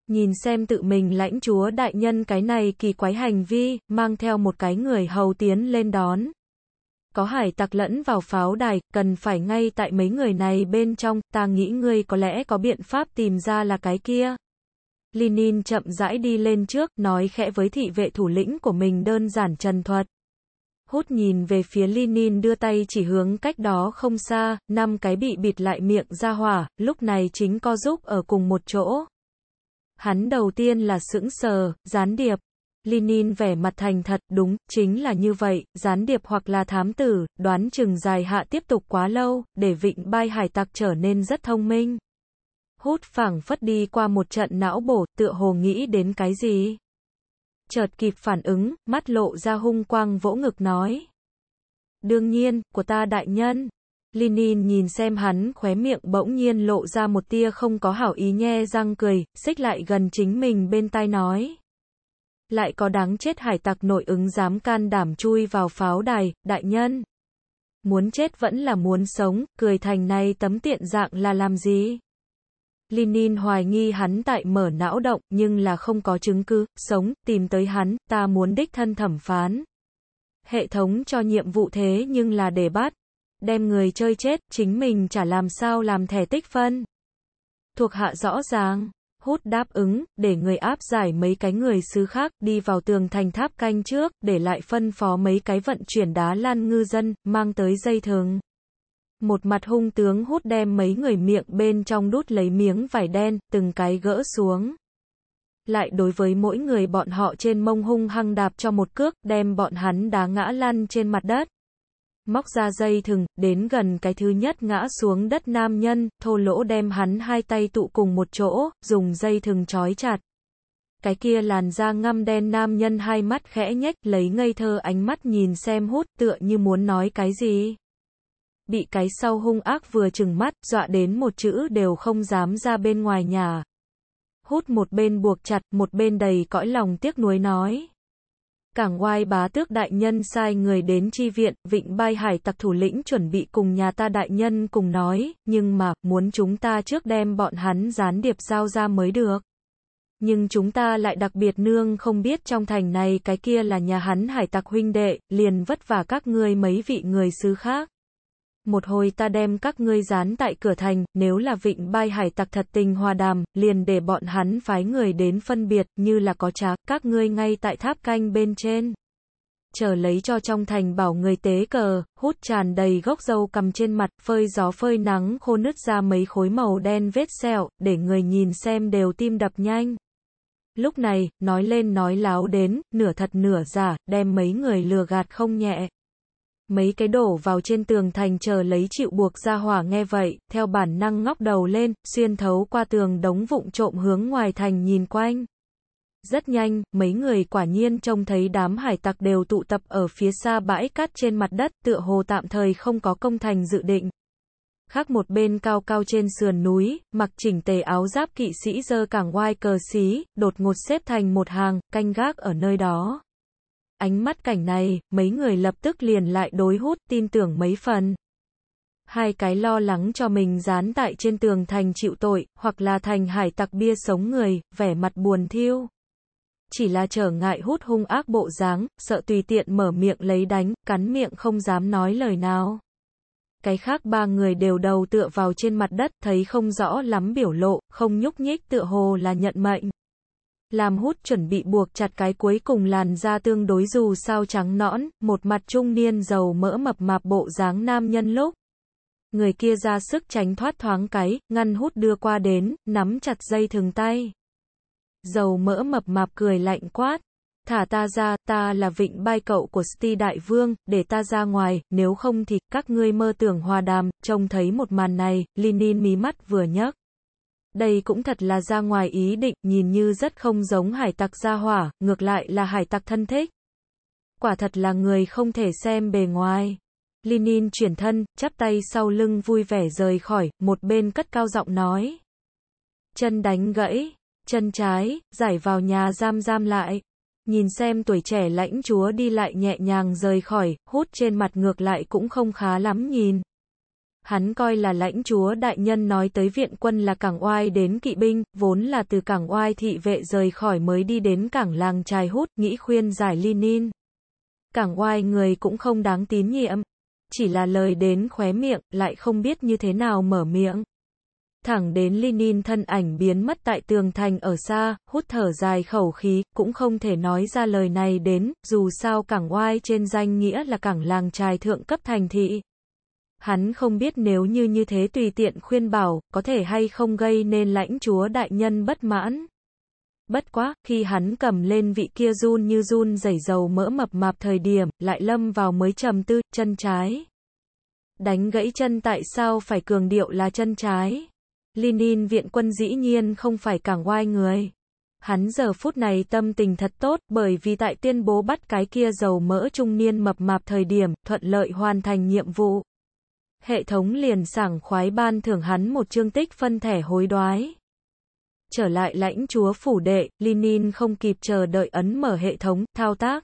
Nhìn xem tự mình lãnh chúa đại nhân cái này kỳ quái hành vi, mang theo một cái người hầu tiến lên đón. Có hải tặc lẫn vào pháo đài, cần phải ngay tại mấy người này bên trong, ta nghĩ ngươi có lẽ có biện pháp tìm ra là cái kia. Linin chậm rãi đi lên trước, nói khẽ với thị vệ thủ lĩnh của mình đơn giản trần thuật. Hút nhìn về phía Linin đưa tay chỉ hướng cách đó không xa, năm cái bị bịt lại miệng ra hỏa, lúc này chính co giúp ở cùng một chỗ. Hắn đầu tiên là sững sờ, gián điệp. Lenin vẻ mặt thành thật, đúng, chính là như vậy, gián điệp hoặc là thám tử, đoán chừng dài hạ tiếp tục quá lâu, để vịnh bay hải tặc trở nên rất thông minh. Hút phảng phất đi qua một trận não bổ, tựa hồ nghĩ đến cái gì. Chợt kịp phản ứng, mắt lộ ra hung quang vỗ ngực nói. Đương nhiên, của ta đại nhân. Linin nhìn xem hắn khóe miệng bỗng nhiên lộ ra một tia không có hảo ý nhe răng cười, xích lại gần chính mình bên tai nói. Lại có đáng chết hải tặc nội ứng dám can đảm chui vào pháo đài, đại nhân. Muốn chết vẫn là muốn sống, cười thành này tấm tiện dạng là làm gì? Linin hoài nghi hắn tại mở não động, nhưng là không có chứng cứ, sống, tìm tới hắn, ta muốn đích thân thẩm phán. Hệ thống cho nhiệm vụ thế nhưng là để bắt, đem người chơi chết, chính mình chả làm sao làm thẻ tích phân. Thuộc hạ rõ ràng, hút đáp ứng, để người áp giải mấy cái người xứ khác, đi vào tường thành tháp canh trước, để lại phân phó mấy cái vận chuyển đá lan ngư dân, mang tới dây thường Một mặt hung tướng hút đem mấy người miệng bên trong đút lấy miếng vải đen, từng cái gỡ xuống. Lại đối với mỗi người bọn họ trên mông hung hăng đạp cho một cước, đem bọn hắn đá ngã lăn trên mặt đất móc ra dây thừng, đến gần cái thứ nhất ngã xuống đất nam nhân, thô lỗ đem hắn hai tay tụ cùng một chỗ, dùng dây thừng trói chặt. Cái kia làn da ngăm đen nam nhân hai mắt khẽ nhếch, lấy ngây thơ ánh mắt nhìn xem hút tựa như muốn nói cái gì. Bị cái sau hung ác vừa chừng mắt, dọa đến một chữ đều không dám ra bên ngoài nhà. Hút một bên buộc chặt, một bên đầy cõi lòng tiếc nuối nói cảng oai bá tước đại nhân sai người đến chi viện, vịnh bay hải tặc thủ lĩnh chuẩn bị cùng nhà ta đại nhân cùng nói, nhưng mà, muốn chúng ta trước đem bọn hắn gián điệp giao ra mới được. Nhưng chúng ta lại đặc biệt nương không biết trong thành này cái kia là nhà hắn hải tặc huynh đệ, liền vất vả các ngươi mấy vị người sứ khác một hồi ta đem các ngươi dán tại cửa thành, nếu là vịnh bay hải tặc thật tình hòa đàm, liền để bọn hắn phái người đến phân biệt, như là có trá, các ngươi ngay tại tháp canh bên trên. Chờ lấy cho trong thành bảo người tế cờ, hút tràn đầy gốc dâu cầm trên mặt, phơi gió phơi nắng khô nứt ra mấy khối màu đen vết sẹo, để người nhìn xem đều tim đập nhanh. Lúc này, nói lên nói láo đến, nửa thật nửa giả, đem mấy người lừa gạt không nhẹ. Mấy cái đổ vào trên tường thành chờ lấy chịu buộc ra hỏa nghe vậy, theo bản năng ngóc đầu lên, xuyên thấu qua tường đống vụng trộm hướng ngoài thành nhìn quanh. Rất nhanh, mấy người quả nhiên trông thấy đám hải tặc đều tụ tập ở phía xa bãi cát trên mặt đất, tựa hồ tạm thời không có công thành dự định. Khác một bên cao cao trên sườn núi, mặc chỉnh tề áo giáp kỵ sĩ dơ cảng oai cờ xí, đột ngột xếp thành một hàng, canh gác ở nơi đó. Ánh mắt cảnh này, mấy người lập tức liền lại đối hút tin tưởng mấy phần. Hai cái lo lắng cho mình dán tại trên tường thành chịu tội, hoặc là thành hải tặc bia sống người, vẻ mặt buồn thiêu. Chỉ là trở ngại hút hung ác bộ dáng, sợ tùy tiện mở miệng lấy đánh, cắn miệng không dám nói lời nào. Cái khác ba người đều đầu tựa vào trên mặt đất, thấy không rõ lắm biểu lộ, không nhúc nhích tựa hồ là nhận mệnh làm hút chuẩn bị buộc chặt cái cuối cùng làn da tương đối dù sao trắng nõn, một mặt trung niên giàu mỡ mập mạp bộ dáng nam nhân lúc. Người kia ra sức tránh thoát thoáng cái, ngăn hút đưa qua đến, nắm chặt dây thừng tay. giàu mỡ mập mạp cười lạnh quát. Thả ta ra, ta là vịnh bai cậu của Sti Đại Vương, để ta ra ngoài, nếu không thì, các ngươi mơ tưởng hòa đàm, trông thấy một màn này, Linin mí mắt vừa nhấc. Đây cũng thật là ra ngoài ý định, nhìn như rất không giống hải tặc gia hỏa, ngược lại là hải tặc thân thích. Quả thật là người không thể xem bề ngoài. Linin chuyển thân, chắp tay sau lưng vui vẻ rời khỏi, một bên cất cao giọng nói. Chân đánh gãy, chân trái, giải vào nhà giam giam lại. Nhìn xem tuổi trẻ lãnh chúa đi lại nhẹ nhàng rời khỏi, hút trên mặt ngược lại cũng không khá lắm nhìn hắn coi là lãnh chúa đại nhân nói tới viện quân là cảng oai đến kỵ binh, vốn là từ cảng oai thị vệ rời khỏi mới đi đến cảng làng trài hút, nghĩ khuyên giải Lenin. Cảng oai người cũng không đáng tín nhiệm, chỉ là lời đến khóe miệng, lại không biết như thế nào mở miệng. Thẳng đến Lenin thân ảnh biến mất tại tường thành ở xa, hút thở dài khẩu khí, cũng không thể nói ra lời này đến, dù sao cảng oai trên danh nghĩa là cảng làng trài thượng cấp thành thị, Hắn không biết nếu như như thế tùy tiện khuyên bảo, có thể hay không gây nên lãnh chúa đại nhân bất mãn. Bất quá, khi hắn cầm lên vị kia run như run dẩy dầu mỡ mập mạp thời điểm, lại lâm vào mới trầm tư, chân trái. Đánh gãy chân tại sao phải cường điệu là chân trái? Linin viện quân dĩ nhiên không phải càng oai người. Hắn giờ phút này tâm tình thật tốt bởi vì tại tuyên bố bắt cái kia dầu mỡ trung niên mập mạp thời điểm thuận lợi hoàn thành nhiệm vụ hệ thống liền sảng khoái ban thưởng hắn một chương tích phân thẻ hối đoái. Trở lại lãnh chúa phủ đệ, Linin không kịp chờ đợi ấn mở hệ thống, thao tác.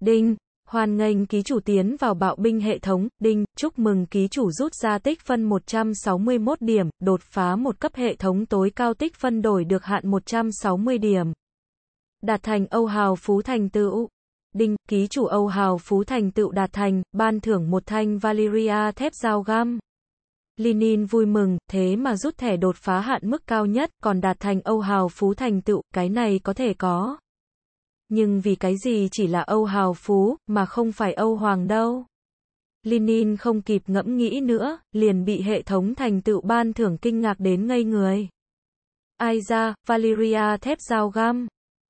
Đinh, hoan nghênh ký chủ tiến vào bạo binh hệ thống, đinh, chúc mừng ký chủ rút ra tích phân 161 điểm, đột phá một cấp hệ thống tối cao tích phân đổi được hạn 160 điểm. Đạt thành Âu Hào Phú Thành tựu. Đinh, ký chủ Âu Hào Phú Thành tựu đạt thành, ban thưởng một thanh Valyria thép dao gam. Linin vui mừng, thế mà rút thẻ đột phá hạn mức cao nhất, còn đạt thành Âu Hào Phú Thành tựu, cái này có thể có. Nhưng vì cái gì chỉ là Âu Hào Phú, mà không phải Âu Hoàng đâu. Linin không kịp ngẫm nghĩ nữa, liền bị hệ thống thành tựu ban thưởng kinh ngạc đến ngây người. Ai ra, Valyria thép dao gam.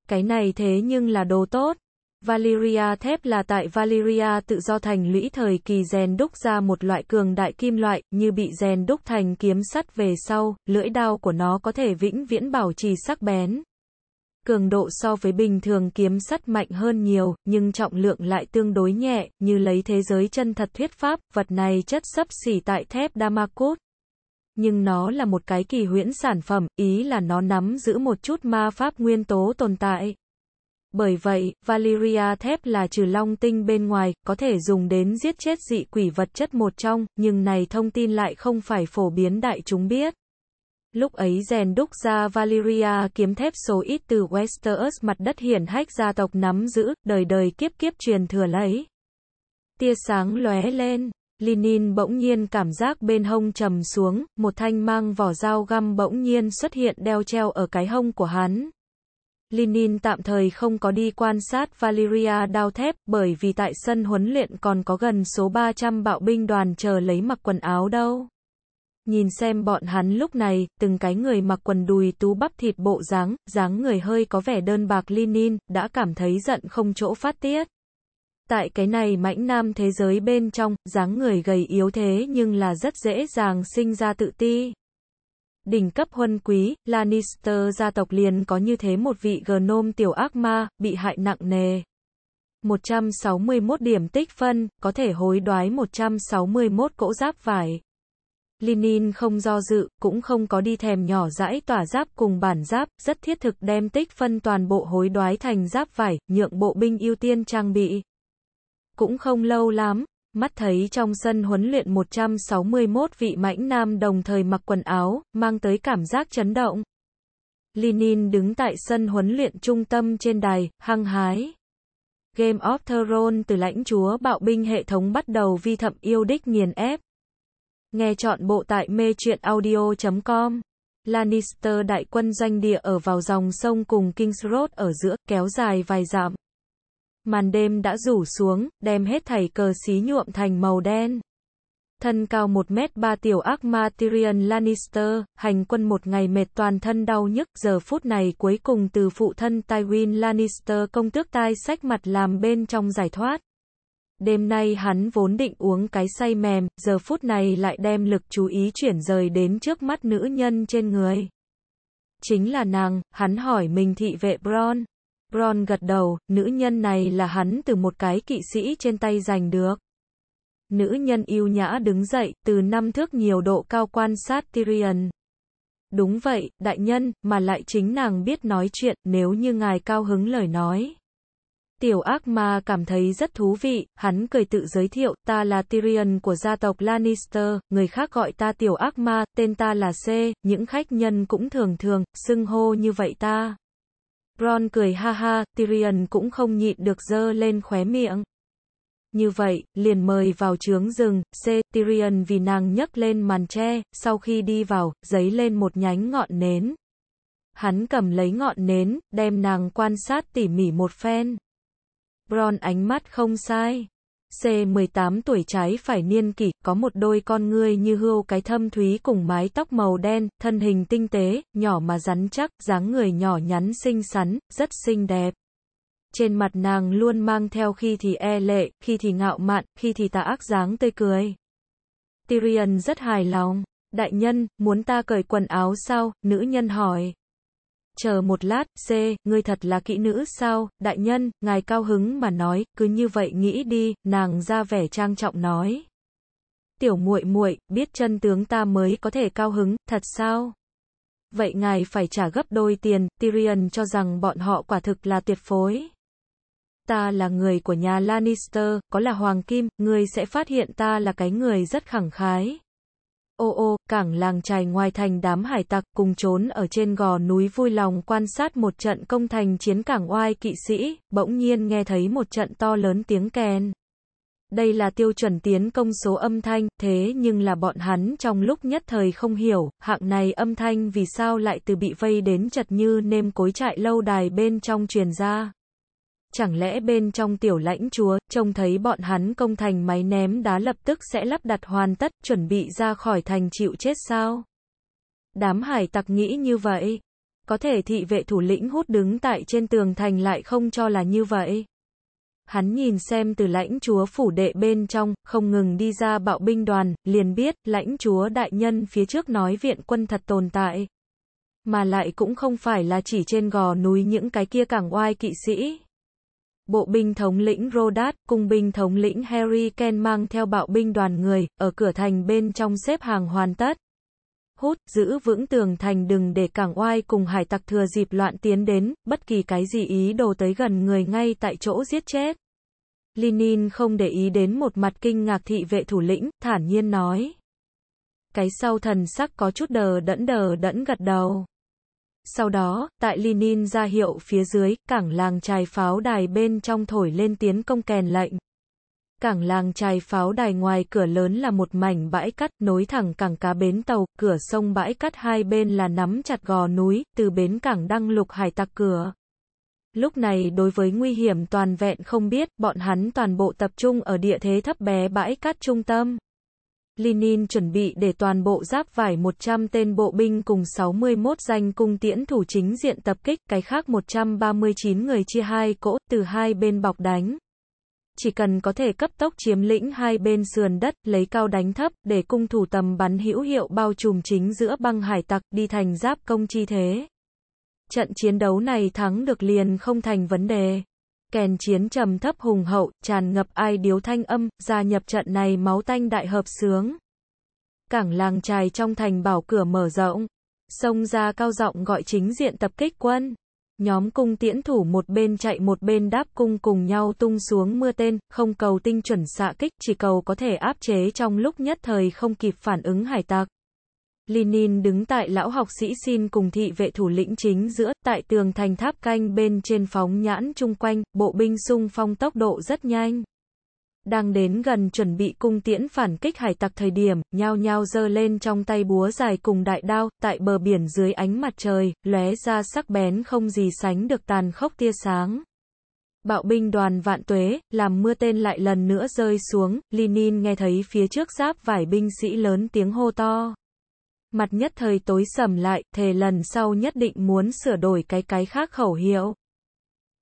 Cái này thế nhưng là đồ tốt. Valyria thép là tại Valyria tự do thành lũy thời kỳ rèn đúc ra một loại cường đại kim loại, như bị rèn đúc thành kiếm sắt về sau, lưỡi đao của nó có thể vĩnh viễn bảo trì sắc bén. Cường độ so với bình thường kiếm sắt mạnh hơn nhiều, nhưng trọng lượng lại tương đối nhẹ, như lấy thế giới chân thật thuyết pháp, vật này chất sấp xỉ tại thép Damascus nhưng nó là một cái kỳ huyễn sản phẩm, ý là nó nắm giữ một chút ma pháp nguyên tố tồn tại, bởi vậy, Valyria thép là trừ long tinh bên ngoài, có thể dùng đến giết chết dị quỷ vật chất một trong, nhưng này thông tin lại không phải phổ biến đại chúng biết. Lúc ấy rèn đúc ra Valyria kiếm thép số ít từ Westeros mặt đất hiển hách gia tộc nắm giữ, đời đời kiếp kiếp truyền thừa lấy. Tia sáng lóe lên, Linin bỗng nhiên cảm giác bên hông trầm xuống, một thanh mang vỏ dao găm bỗng nhiên xuất hiện đeo treo ở cái hông của hắn, Linin tạm thời không có đi quan sát Valeria đao thép bởi vì tại sân huấn luyện còn có gần số 300 bạo binh đoàn chờ lấy mặc quần áo đâu. Nhìn xem bọn hắn lúc này, từng cái người mặc quần đùi tú bắp thịt bộ dáng, dáng người hơi có vẻ đơn bạc Linin đã cảm thấy giận không chỗ phát tiết. Tại cái này mãnh nam thế giới bên trong, dáng người gầy yếu thế nhưng là rất dễ dàng sinh ra tự ti. Đỉnh cấp huân quý, Lannister gia tộc liền có như thế một vị gnom tiểu ác ma, bị hại nặng nề. 161 điểm tích phân, có thể hối đoái 161 cỗ giáp vải. Linin không do dự, cũng không có đi thèm nhỏ dãi tỏa giáp cùng bản giáp, rất thiết thực đem tích phân toàn bộ hối đoái thành giáp vải, nhượng bộ binh ưu tiên trang bị. Cũng không lâu lắm, Mắt thấy trong sân huấn luyện 161 vị mãnh nam đồng thời mặc quần áo, mang tới cảm giác chấn động. Lenin đứng tại sân huấn luyện trung tâm trên đài, hăng hái. Game of Thrones từ lãnh chúa bạo binh hệ thống bắt đầu vi thậm yêu đích nghiền ép. Nghe chọn bộ tại mê truyện audio.com. Lannister đại quân doanh địa ở vào dòng sông cùng Kings Road ở giữa, kéo dài vài dặm. Màn đêm đã rủ xuống, đem hết thảy cờ xí nhuộm thành màu đen. Thân cao 1 m ba tiểu ác ma Tyrion Lannister, hành quân một ngày mệt toàn thân đau nhức, giờ phút này cuối cùng từ phụ thân Tywin Lannister công tước tai sách mặt làm bên trong giải thoát. Đêm nay hắn vốn định uống cái say mềm, giờ phút này lại đem lực chú ý chuyển rời đến trước mắt nữ nhân trên người. Chính là nàng, hắn hỏi mình thị vệ Bron. Bron gật đầu, nữ nhân này là hắn từ một cái kỵ sĩ trên tay giành được. Nữ nhân yêu nhã đứng dậy, từ năm thước nhiều độ cao quan sát Tyrion. Đúng vậy, đại nhân, mà lại chính nàng biết nói chuyện, nếu như ngài cao hứng lời nói. Tiểu ác ma cảm thấy rất thú vị, hắn cười tự giới thiệu, ta là Tyrion của gia tộc Lannister, người khác gọi ta tiểu ác ma, tên ta là C, những khách nhân cũng thường thường, xưng hô như vậy ta. Bron cười ha ha, Tyrion cũng không nhịn được dơ lên khóe miệng. Như vậy, liền mời vào trướng rừng, C. Tyrion vì nàng nhấc lên màn tre, sau khi đi vào, giấy lên một nhánh ngọn nến. Hắn cầm lấy ngọn nến, đem nàng quan sát tỉ mỉ một phen. Bron ánh mắt không sai, C 18 tuổi trái phải niên kỷ, có một đôi con ngươi như hươu cái thâm thúy cùng mái tóc màu đen, thân hình tinh tế, nhỏ mà rắn chắc, dáng người nhỏ nhắn xinh xắn, rất xinh đẹp. Trên mặt nàng luôn mang theo khi thì e lệ, khi thì ngạo mạn, khi thì tà ác dáng tươi cười. Tyrion rất hài lòng. Đại nhân, muốn ta cởi quần áo sao? Nữ nhân hỏi chờ một lát, C, ngươi thật là kỹ nữ sao, đại nhân, ngài cao hứng mà nói, cứ như vậy nghĩ đi, nàng ra vẻ trang trọng nói. Tiểu muội muội, biết chân tướng ta mới có thể cao hứng, thật sao? Vậy ngài phải trả gấp đôi tiền, Tyrion cho rằng bọn họ quả thực là tuyệt phối. Ta là người của nhà Lannister, có là hoàng kim, ngươi sẽ phát hiện ta là cái người rất khẳng khái, ô ô, cảng làng trài ngoài thành đám hải tặc cùng trốn ở trên gò núi vui lòng quan sát một trận công thành chiến cảng oai kỵ sĩ, bỗng nhiên nghe thấy một trận to lớn tiếng kèn. Đây là tiêu chuẩn tiến công số âm thanh, thế nhưng là bọn hắn trong lúc nhất thời không hiểu, hạng này âm thanh vì sao lại từ bị vây đến chật như nêm cối trại lâu đài bên trong truyền ra. Chẳng lẽ bên trong tiểu lãnh chúa, trông thấy bọn hắn công thành máy ném đá lập tức sẽ lắp đặt hoàn tất, chuẩn bị ra khỏi thành chịu chết sao? Đám hải tặc nghĩ như vậy. Có thể thị vệ thủ lĩnh hút đứng tại trên tường thành lại không cho là như vậy. Hắn nhìn xem từ lãnh chúa phủ đệ bên trong, không ngừng đi ra bạo binh đoàn, liền biết lãnh chúa đại nhân phía trước nói viện quân thật tồn tại. Mà lại cũng không phải là chỉ trên gò núi những cái kia cảng oai kỵ sĩ bộ binh thống lĩnh Rodat cùng binh thống lĩnh Harry Ken mang theo bạo binh đoàn người, ở cửa thành bên trong xếp hàng hoàn tất. Hút, giữ vững tường thành đừng để cảng oai cùng hải tặc thừa dịp loạn tiến đến, bất kỳ cái gì ý đồ tới gần người ngay tại chỗ giết chết. Lenin không để ý đến một mặt kinh ngạc thị vệ thủ lĩnh, thản nhiên nói. Cái sau thần sắc có chút đờ đẫn đờ đẫn gật đầu. Sau đó, tại Lenin ra hiệu phía dưới, cảng làng trài pháo đài bên trong thổi lên tiến công kèn lệnh. Cảng làng trài pháo đài ngoài cửa lớn là một mảnh bãi cắt nối thẳng cảng cá bến tàu, cửa sông bãi cắt hai bên là nắm chặt gò núi, từ bến cảng đăng lục hải tặc cửa. Lúc này đối với nguy hiểm toàn vẹn không biết, bọn hắn toàn bộ tập trung ở địa thế thấp bé bãi cát trung tâm. Lenin chuẩn bị để toàn bộ giáp vải 100 tên bộ binh cùng 61 danh cung tiễn thủ chính diện tập kích, cái khác 139 người chia hai cỗ từ hai bên bọc đánh. Chỉ cần có thể cấp tốc chiếm lĩnh hai bên sườn đất, lấy cao đánh thấp, để cung thủ tầm bắn hữu hiệu bao trùm chính giữa băng hải tặc, đi thành giáp công chi thế. Trận chiến đấu này thắng được liền không thành vấn đề kèn chiến trầm thấp hùng hậu, tràn ngập ai điếu thanh âm, gia nhập trận này máu tanh đại hợp sướng. Cảng làng trài trong thành bảo cửa mở rộng, sông ra cao giọng gọi chính diện tập kích quân. Nhóm cung tiễn thủ một bên chạy một bên đáp cung cùng nhau tung xuống mưa tên, không cầu tinh chuẩn xạ kích, chỉ cầu có thể áp chế trong lúc nhất thời không kịp phản ứng hải tặc. Lenin đứng tại lão học sĩ xin cùng thị vệ thủ lĩnh chính giữa, tại tường thành tháp canh bên trên phóng nhãn chung quanh, bộ binh sung phong tốc độ rất nhanh. Đang đến gần chuẩn bị cung tiễn phản kích hải tặc thời điểm, nhao nhao giơ lên trong tay búa dài cùng đại đao, tại bờ biển dưới ánh mặt trời, lóe ra sắc bén không gì sánh được tàn khốc tia sáng. Bạo binh đoàn vạn tuế, làm mưa tên lại lần nữa rơi xuống, Lenin nghe thấy phía trước giáp vải binh sĩ lớn tiếng hô to. Mặt nhất thời tối sầm lại, thề lần sau nhất định muốn sửa đổi cái cái khác khẩu hiệu.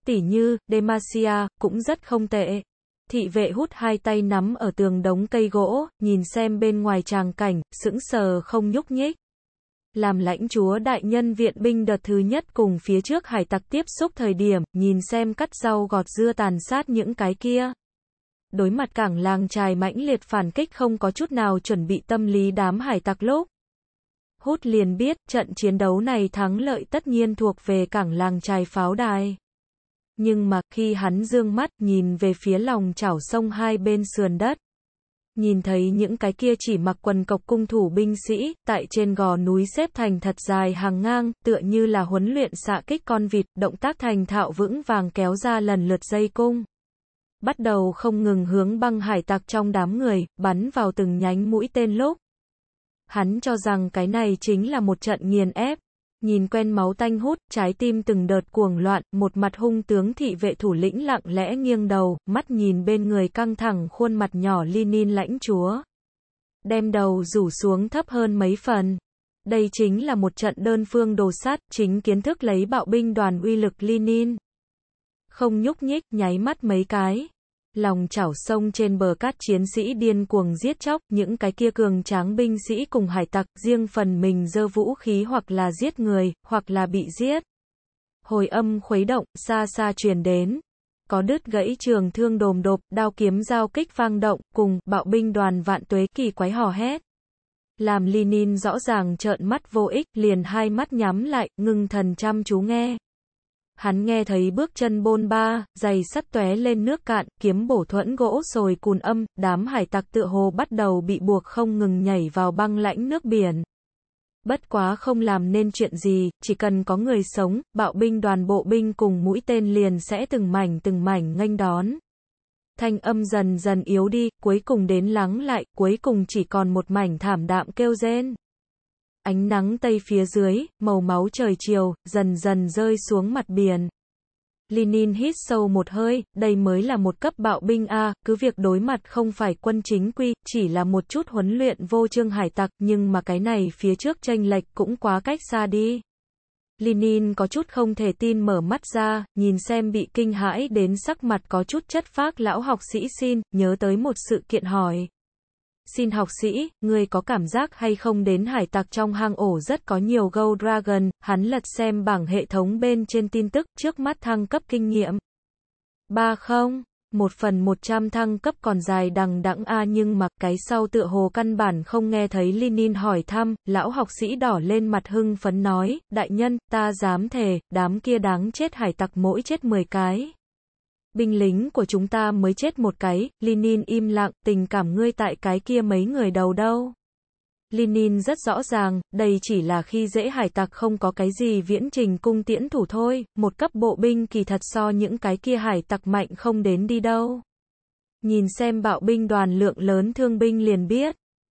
tỷ như, Demacia, cũng rất không tệ. Thị vệ hút hai tay nắm ở tường đống cây gỗ, nhìn xem bên ngoài tràng cảnh, sững sờ không nhúc nhích. Làm lãnh chúa đại nhân viện binh đợt thứ nhất cùng phía trước hải tặc tiếp xúc thời điểm, nhìn xem cắt rau gọt dưa tàn sát những cái kia. Đối mặt cảng làng trài mãnh liệt phản kích không có chút nào chuẩn bị tâm lý đám hải tặc lúc. Hút liền biết trận chiến đấu này thắng lợi tất nhiên thuộc về cảng làng trài pháo đài. Nhưng mà khi hắn dương mắt nhìn về phía lòng chảo sông hai bên sườn đất, nhìn thấy những cái kia chỉ mặc quần cộc cung thủ binh sĩ, tại trên gò núi xếp thành thật dài hàng ngang, tựa như là huấn luyện xạ kích con vịt, động tác thành thạo vững vàng kéo ra lần lượt dây cung. Bắt đầu không ngừng hướng băng hải tặc trong đám người, bắn vào từng nhánh mũi tên lốc. Hắn cho rằng cái này chính là một trận nghiền ép. Nhìn quen máu tanh hút, trái tim từng đợt cuồng loạn, một mặt hung tướng thị vệ thủ lĩnh lặng lẽ nghiêng đầu, mắt nhìn bên người căng thẳng khuôn mặt nhỏ Linin lãnh chúa. Đem đầu rủ xuống thấp hơn mấy phần. Đây chính là một trận đơn phương đồ sát, chính kiến thức lấy bạo binh đoàn uy lực Linin. Không nhúc nhích, nháy mắt mấy cái. Lòng chảo sông trên bờ cát chiến sĩ điên cuồng giết chóc, những cái kia cường tráng binh sĩ cùng hải tặc, riêng phần mình dơ vũ khí hoặc là giết người, hoặc là bị giết. Hồi âm khuấy động, xa xa truyền đến. Có đứt gãy trường thương đồm đột, đao kiếm giao kích vang động, cùng, bạo binh đoàn vạn tuế kỳ quái hò hét. Làm Lenin rõ ràng trợn mắt vô ích, liền hai mắt nhắm lại, ngưng thần chăm chú nghe hắn nghe thấy bước chân bôn ba, giày sắt tóe lên nước cạn, kiếm bổ thuẫn gỗ rồi cùn âm, đám hải tặc tựa hồ bắt đầu bị buộc không ngừng nhảy vào băng lãnh nước biển. Bất quá không làm nên chuyện gì, chỉ cần có người sống, bạo binh đoàn bộ binh cùng mũi tên liền sẽ từng mảnh từng mảnh nghênh đón. Thanh âm dần dần yếu đi, cuối cùng đến lắng lại, cuối cùng chỉ còn một mảnh thảm đạm kêu rên. Ánh nắng tây phía dưới, màu máu trời chiều, dần dần rơi xuống mặt biển. Lenin hít sâu một hơi, đây mới là một cấp bạo binh A, cứ việc đối mặt không phải quân chính quy, chỉ là một chút huấn luyện vô trương hải tặc, nhưng mà cái này phía trước tranh lệch cũng quá cách xa đi. Lenin có chút không thể tin mở mắt ra, nhìn xem bị kinh hãi đến sắc mặt có chút chất phác lão học sĩ xin, nhớ tới một sự kiện hỏi xin học sĩ, ngươi có cảm giác hay không đến hải tặc trong hang ổ rất có nhiều Go Dragon, hắn lật xem bảng hệ thống bên trên tin tức, trước mắt thăng cấp kinh nghiệm. 30 một phần 100 thăng cấp còn dài đằng đẵng a nhưng mặc cái sau tựa hồ căn bản không nghe thấy linin hỏi thăm, lão học sĩ đỏ lên mặt hưng phấn nói, đại nhân, ta dám thề, đám kia đáng chết hải tặc mỗi chết 10 cái binh lính của chúng ta mới chết một cái, Lenin im lặng, tình cảm ngươi tại cái kia mấy người đầu đâu. Lenin rất rõ ràng, đây chỉ là khi dễ hải tặc không có cái gì viễn trình cung tiễn thủ thôi, một cấp bộ binh kỳ thật so những cái kia hải tặc mạnh không đến đi đâu. Nhìn xem bạo binh đoàn lượng lớn thương binh liền biết.